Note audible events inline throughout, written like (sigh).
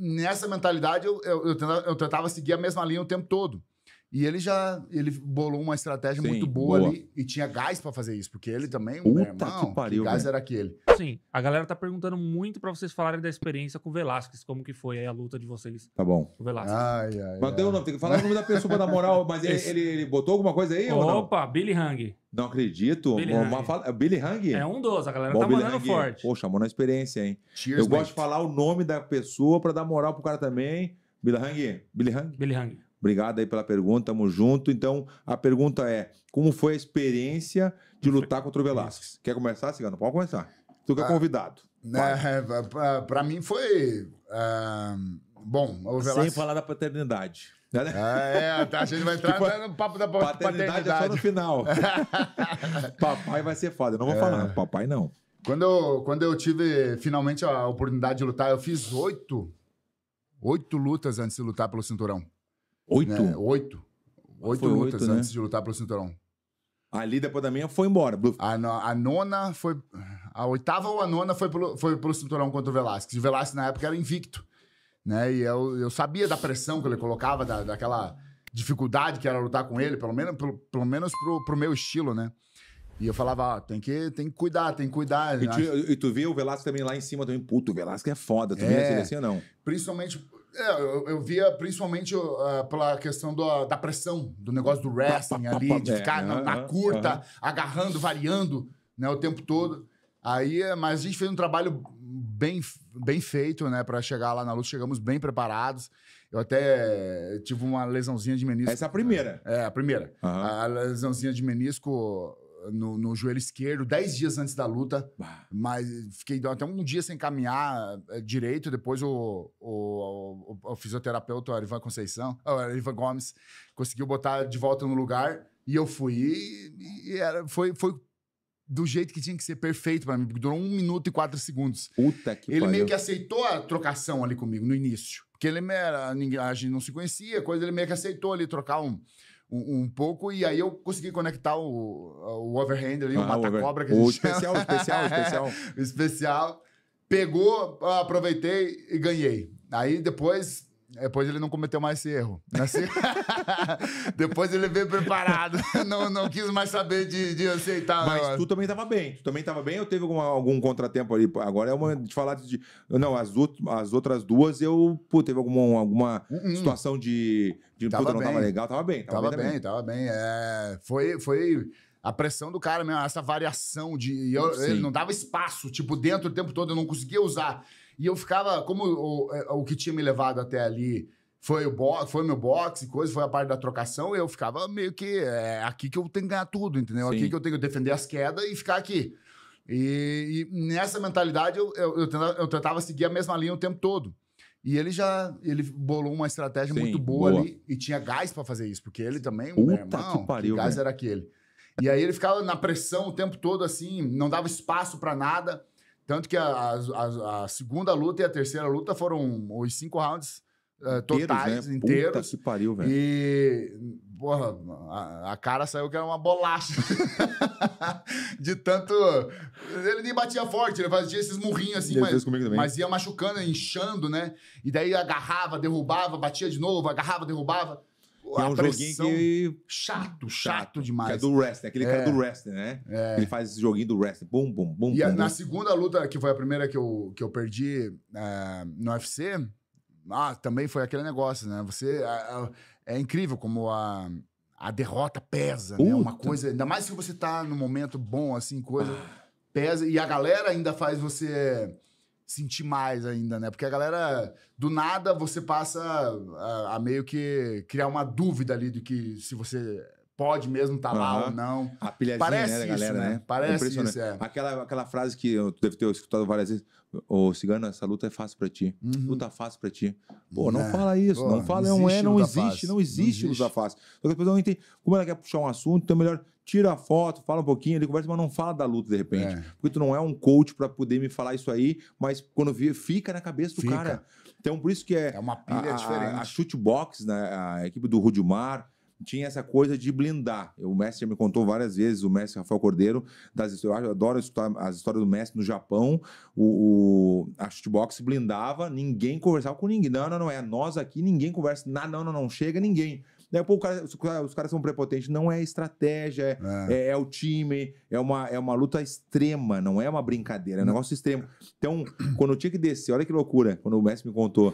nessa mentalidade eu, eu, eu, tentava, eu tentava seguir a mesma linha o tempo todo. E ele já ele bolou uma estratégia Sim, muito boa, boa, ali e tinha gás para fazer isso, porque ele também, né, Puta meu irmão, que, pariu, que gás velho. era aquele. Sim, a galera tá perguntando muito para vocês falarem da experiência com o Velasquez, como que foi aí a luta de vocês. Tá bom. O Velasquez. Ai, ai, Mas ai. Não, tem que falar o nome da pessoa da moral, mas ele, ele, ele, botou alguma coisa aí Opa, Billy Hang. Não acredito. Billy Hang. fala... É Billy Hang? É um dos, a galera Bom, tá Billy mandando Hang. forte. Poxa, chamou na experiência, hein? Cheers, Eu mate. gosto de falar o nome da pessoa para dar moral pro cara também. Billy Hang? Billy Hang? Billy Hang. Obrigado aí pela pergunta, tamo junto. Então, a pergunta é: como foi a experiência de lutar contra o Velasquez? Quer começar, Cigano? Pode começar. Tu que é ah, convidado. Né, ah, é, para mim foi. Uh, bom, o Velasquez... Sem falar da paternidade. É, tá, a gente vai entrar (laughs) tipo, no papo da paternidade. Paternidade é só no final. (laughs) papai vai ser foda. Eu não vou é. falar, papai não. Quando eu, quando eu tive finalmente a oportunidade de lutar, eu fiz oito, oito lutas antes de lutar pelo cinturão. Oito? Né? Oito. Ah, oito foi lutas oito, né? antes de lutar pelo cinturão. Ali depois da minha foi embora. A, a, nona foi. A oitava ou a nona foi pelo, foi pelo cinturão contra o Velasquez. O Velasquez na época era invicto. Né? E eu, eu sabia da pressão que ele colocava, da, daquela dificuldade que era lutar com ele, pelo menos, pelo, pelo menos pro, pro meu estilo, né? E eu falava, ó, ah, tem que, tem que cuidar, tem que cuidar. E tu, e tu o Velasco também lá em cima também, puto, o Velasco é foda, tu é, vê assim, não? Principalmente, é, eu, eu, via principalmente uh, pela questão do, da pressão, do negócio do wrestling ali, de é, ficar na, na, curta, agarrando, variando né, o tempo todo. Aí, é, mas a gente fez um trabalho bem, bem feito, né, para chegar lá na luta. Chegamos bem preparados. Eu até tive uma lesãozinha de menisco. Essa é a primeira? É, a primeira. Uhum. A lesãozinha de menisco no, no, joelho esquerdo, dez dias antes da luta. Mas fiquei até um dia sem caminhar eh, direito. Depois o, o, o, o fisioterapeuta Ivan Conceição, o Ivan Gomes, conseguiu botar de volta no lugar. E eu fui. E, e era, foi, foi do jeito que tinha que ser perfeito para mim. Durou um minuto e quatro segundos. Puta que Ele pariu. meio que aceitou a trocação ali comigo no início. Porque ele era, a gente não se conhecia, coisa, ele meio que aceitou ali trocar um, um, um, pouco e aí eu consegui conectar o, o overhand ali, ah, o mata-cobra que a gente O especial, chama. especial, especial. (laughs) especial. Pegou, aproveitei e ganhei. Aí depois depois ele não cometeu mais esse erro. Nesse... Né? (laughs) Depois ele veio preparado. (laughs) Não, não quis mais saber de, de aceitar. Mas né? tu também estava bem. Tu também estava bem ou teve alguma, algum contratempo ali? Agora é uma de falar de. Não, as, as outras duas eu. Pô, teve alguma, alguma uh -uh. situação de. de tava puta, não bem. tava legal. Tava bem. Tava, tava bem, bem, tava bem. É, foi. foi a pressão do cara mesmo, essa variação de. Eu, ele não dava espaço, tipo, dentro o tempo todo, eu não conseguia usar. E eu ficava, como o, o que tinha me levado até ali foi o box foi meu boxe, coisa, foi a parte da trocação, eu ficava meio que é aqui que eu tenho que ganhar tudo, entendeu? Sim. Aqui que eu tenho que defender as quedas e ficar aqui. E, e nessa mentalidade eu, eu, eu, tentava, eu, tentava, seguir a mesma linha o tempo todo. E ele já ele bolou uma estratégia Sim, muito boa, boa, ali e tinha gás para fazer isso, porque ele também, Puta meu irmão, que, pariu, que gás né? era aquele. E aí ele ficava na pressão o tempo todo assim, não dava espaço para nada. Tanto que a, a, a, segunda luta e a terceira luta foram os cinco rounds uh, eh, totais, inteiros. Né? inteiros. Puta que pariu, velho. E, porra, a, a, cara saiu que era uma bolacha. (laughs) de tanto. Ele nem batia forte, ele fazia esses murrinhos assim, mas, mas ia machucando, inchando, né? E daí agarrava, derrubava, batia de novo, agarrava, derrubava é um joguinho que... Chato, chato demais. é do wrestling, aquele cara é. do wrestling, né? É. Ele faz esse joguinho do wrestling. Bum, bum, bum. E bum, na bum. segunda luta, que foi a primeira que eu, que eu perdi é, no UFC, ah, também foi aquele negócio, né? Você. A, a, é incrível como a, a derrota pesa, Puta. né? Uma coisa. Ainda mais se você tá num momento bom, assim, coisa. Ah. Pesa. E a galera ainda faz você sentir mais ainda, né? Porque a galera, do nada, você passa a, a meio que criar uma dúvida ali do que se você pode mesmo estar tá uhum. lá ou não. A pilhazinha, né, Parece né, galera, isso, né? né? Parece isso, é. Aquela, aquela frase que eu deve ter escutado várias vezes. Ô, oh, cigano, essa luta é fácil pra ti. Uhum. Luta fácil pra ti. Pô, não é. fala isso. Pô, não fala, é é, não, é, não existe, não existe, não existe luta fácil. Então, depois a pessoa entende. Como ela quer puxar um assunto, então é melhor tira a foto, fala um pouquinho, ele conversa, mas não fala da luta de repente. É. Porque tu não é um coach para poder me falar isso aí, mas quando fica na cabeça do fica. cara. Então, por isso que é. É uma pilha a, diferente. A, a chute box, né, a equipe do Rudimar tinha essa coisa de blindar. O mestre me contou várias vezes, o mestre Rafael Cordeiro, das eu adoro escutar as histórias do mestre no Japão. O, o, a shootbox blindava, ninguém conversava com ninguém. Não, não, não é. Nós aqui, ninguém conversa. Não, não, não, não chega ninguém. Né? Pô, cara, os, os, caras são prepotentes. Não é estratégia, é, é. é, o time, é uma, é uma luta extrema, não é uma brincadeira, é um hum. negócio extremo. Então, quando eu tinha que descer, olha que loucura, quando o Messi me contou.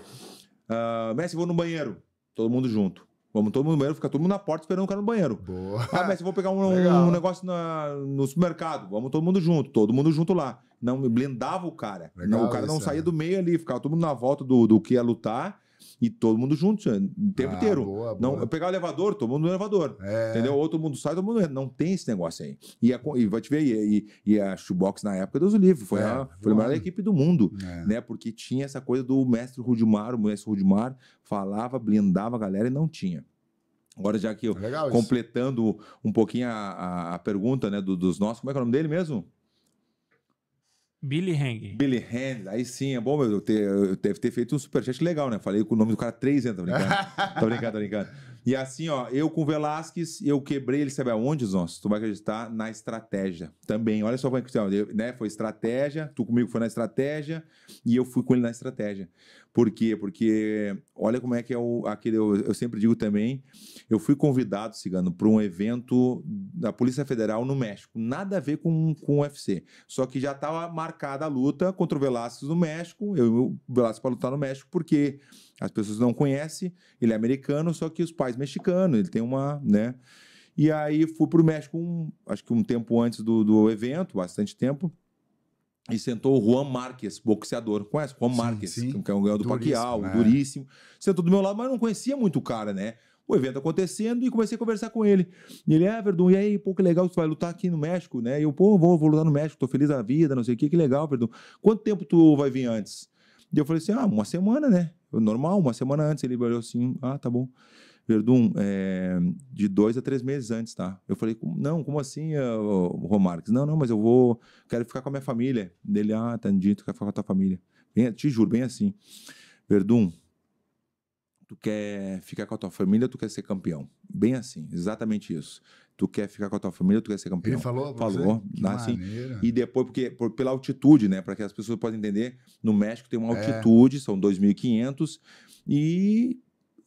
Uh, Messi, vou no banheiro. Todo mundo junto. Vamos todo mundo no banheiro, fica todo mundo na porta esperando o cara no banheiro. Boa. Ah, Messi, vou pegar um, um negócio na, no supermercado. Vamos todo mundo junto, todo mundo junto lá. Não, blindava o cara. Legal, não, o cara não saía é. do meio ali, ficava todo mundo na volta do, do que ia lutar e todo mundo junto, o tempo ah, inteiro. Boa, boa. Não, eu pegar o elevador, todo mundo no elevador. É. Entendeu? outro mundo sai, todo mundo entra. Não tem esse negócio aí. E, a, e vai te ver, e, e, e a Shoebox na época, dos livros livre, foi, é, a, foi a maior equipe do mundo, é. né? Porque tinha essa coisa do mestre Rudimar, o mestre Rudimar falava, blindava a galera e não tinha. Agora, já que eu, é Legal completando um pouquinho a, a, a pergunta né, do, dos nossos, como é que é o nome dele mesmo? Billy Hang. Billy Hang, aí sim, é bom, meu, eu, ter, eu deve ter feito um superchat legal, né? Falei com o nome do cara três, né? (laughs) Tô brincando. tô brincando, tô brincando. E assim, ó, eu com o Velasquez, eu quebrei ele, sabe aonde, Zonso? Tu vai acreditar na estratégia também. Olha só como é que né? Foi estratégia, tu comigo foi na estratégia e eu fui com ele na estratégia. Por quê? Porque olha como é que é o, aquele. Eu, eu sempre digo também, eu fui convidado, Cigano, para um evento da Polícia Federal no México. Nada a ver com, com o UFC. Só que já estava marcada a luta contra o Velasquez no México, eu e o Velasquez para lutar no México, porque as pessoas não conhecem, ele é americano, só que os pais mexicanos, ele tem uma, né? E aí fui para o México, um, acho que um tempo antes do, do evento, bastante tempo, e sentou o Juan Marques, boxeador. Conhece? Juan sim, Marques, sim. que é um ganhador do Paquial, né? duríssimo. Sentou do meu lado, mas não conhecia muito o cara, né? O evento acontecendo e comecei a conversar com ele. E ele, é, Verdun, e aí, pô, que legal, tu vai lutar aqui no México, né? E eu, pô, vou, vou lutar no México, tô feliz da vida, não sei o que, que legal, Verdun. Quanto tempo tu vai vir antes? E eu falei assim: ah, uma semana, né? normal, uma semana antes. Ele olhou assim: ah, tá bom. Verdun, é, de dois a três meses antes, tá? Eu falei, não, como assim, Romarques? Eh, não, não, mas eu vou, quero ficar com a minha família. Dele, ah, tá dito, quero ficar com a tua família. Bem, te juro, bem assim. Verdun, tu quer ficar com a tua família, tu quer ser campeão. Bem assim, exatamente isso. Tu quer ficar com a tua família, tu quer ser campeão. Ele falou, falou, assim. E depois porque por, pela altitude, né, para que as pessoas possam entender, no México tem uma é. altitude, é. são 2500 e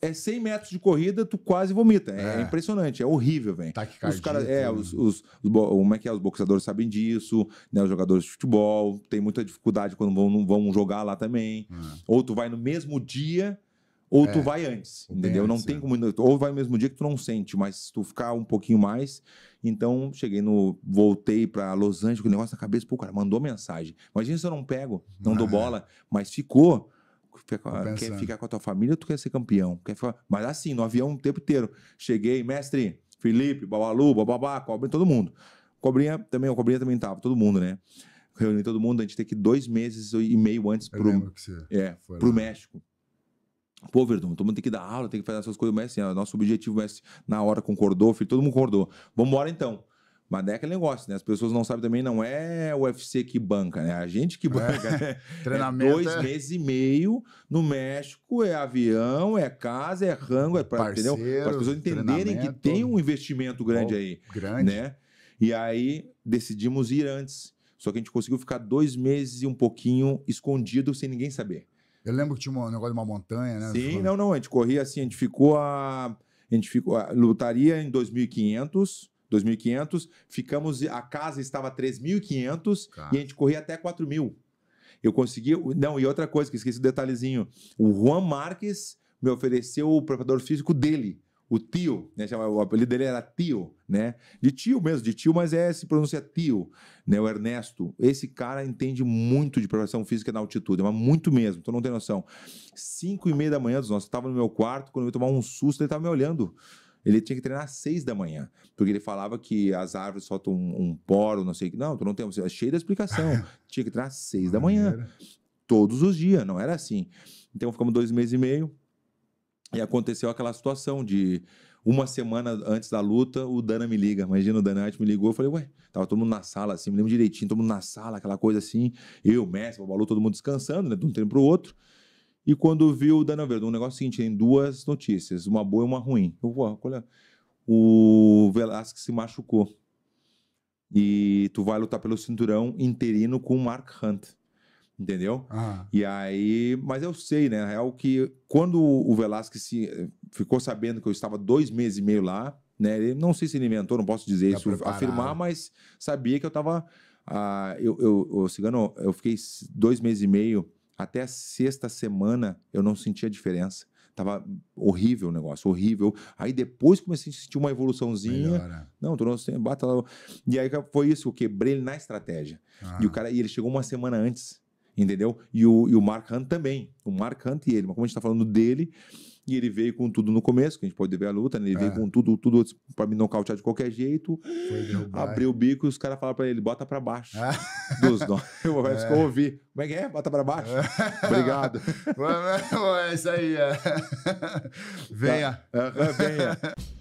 é 100 metros de corrida, tu quase vomita. É, é, é impressionante, é horrível, velho. Tá os caras, é, né? os, os, os, como é que é? Os boxeadores sabem disso, né? Os jogadores de futebol, tem muita dificuldade quando vão, vão jogar lá também. É. Ou tu vai no mesmo dia, ou é, tu vai antes, entendeu? não tem é. como. Ou vai no mesmo dia que tu não sente, mas se tu ficar um pouquinho mais. Então, cheguei no. Voltei para Los Angeles com o negócio na cabeça. Pô, cara, mandou mensagem. Imagina se eu não pego, não ah, dou bola, mas ficou. Fica, quer ficar com a tua família ou tu quer ser campeão? Quer ficar... Mas assim, no avião o tempo inteiro. Cheguei, mestre, Felipe, Babalu, Bababá, Cobrinha, todo mundo. Cobrinha também, o Cobrinha também tava, todo mundo, né? Reuni todo mundo, a gente tem que ir dois meses e meio antes pro, é, pro México. Pô, Verdun, todo mundo tem que dar aula, tem que fazer essas coisas. Mas assim, é nosso objetivo, na hora concordou, filho, todo mundo concordou. Vamos embora então. Mas é aquele negócio, né? As pessoas não sabem também, não é o UFC que banca, né? A gente que é, banca. É, né? (laughs) Treinamento. É dois é... meses e meio no México, é avião, é casa, é rango, é pra, entender. Para as pessoas entenderem que tem um investimento grande aí. Grande. Né? E aí decidimos ir antes. Só que a gente conseguiu ficar dois meses e um pouquinho escondido sem ninguém saber. Eu lembro que tinha um negócio de uma montanha, né? Sim, não, não. A gente corria assim, a gente ficou a. A gente ficou. A, lutaria em 2.500. 2.500, ficamos, a casa estava 3.500 tá. e a gente corria até 4.000. Eu consegui, não, e outra coisa que esqueci o um detalhezinho, o Juan Marques me ofereceu o preparador físico dele, o tio, né? o apelido dele era tio, né? De tio mesmo, de tio, mas é se pronuncia tio, né? O Ernesto. Esse cara entende muito de preparação física na altitude, mas muito mesmo, tu não tem noção. Cinco e meia da manhã dos nossos, eu tava no meu quarto, quando eu ia tomar um susto, ele tava me olhando. Ele tinha que treinar às seis da manhã, porque ele falava que as árvores soltam um, um poro, não sei o que. Não, tu não tem, é cheio da explicação. (laughs) tinha que treinar às seis da manhã, todos os dias, não era assim. Então ficamos dois meses e meio, e aconteceu aquela situação de uma semana antes da luta, o Dana me liga. Imagina, o Dana Hart me ligou. Eu falei, ué, tava todo mundo na sala, assim, me lembro direitinho, todo mundo na sala, aquela coisa assim. Eu, o Messi, o Balu, todo mundo descansando, né, de um tempo pro outro. E quando viu o Dana Verde, um negócio seguinte, tem duas notícias, uma boa e uma ruim. Eu, pô, olha, é? o Velasquez se machucou. E tu vai lutar pelo cinturão interino com o Mark Hunt entendeu? Ah. E aí, mas eu sei, né? é o que quando o Velasquez se, eh, ficou sabendo que eu estava dois meses e meio lá, né? Ele, não sei se ele inventou, não posso dizer tá isso, preparado. afirmar, mas sabia que eu estava. Ah, eu, eu, eu, Cigano, eu fiquei dois meses e meio, até a sexta semana eu não sentia diferença. Tava horrível o negócio, horrível. Aí depois comecei a sentir uma evoluçãozinha. Melhora. Não, tornou bata lá. E aí foi isso, eu quebrei ele na estratégia. Ah. E o cara, e ele chegou uma semana antes entendeu? E o, e o Mark Hunt também, o Mark Hunt e ele, mas como a gente está falando dele, e ele veio com tudo no começo, que a gente pode ver a luta, né? Ele é. veio com tudo, tudo para me nocautear de qualquer jeito. Abriu o bico e os caras falaram para ele, bota para baixo. Ah. Dos nós. (laughs) Eu é. ouvi. Como é que é? Bota para baixo. É. (laughs) Obrigado. é isso aí. Venha. É. Tá. venha. (laughs)